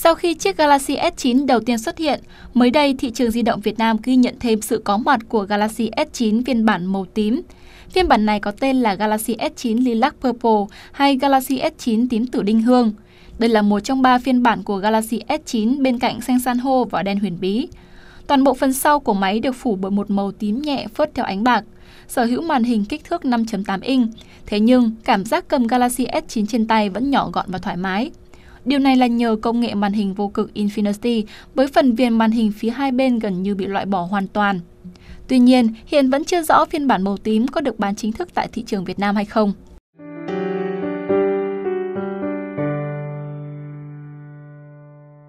Sau khi chiếc Galaxy S9 đầu tiên xuất hiện, mới đây thị trường di động Việt Nam ghi nhận thêm sự có mặt của Galaxy S9 phiên bản màu tím. Phiên bản này có tên là Galaxy S9 Lilac Purple hay Galaxy S9 tím tử đinh hương. Đây là một trong ba phiên bản của Galaxy S9 bên cạnh xanh san hô và đen huyền bí. Toàn bộ phần sau của máy được phủ bởi một màu tím nhẹ phớt theo ánh bạc, sở hữu màn hình kích thước 5.8 inch. Thế nhưng, cảm giác cầm Galaxy S9 trên tay vẫn nhỏ gọn và thoải mái. Điều này là nhờ công nghệ màn hình vô cực Infinity với phần viền màn hình phía hai bên gần như bị loại bỏ hoàn toàn. Tuy nhiên, hiện vẫn chưa rõ phiên bản màu tím có được bán chính thức tại thị trường Việt Nam hay không.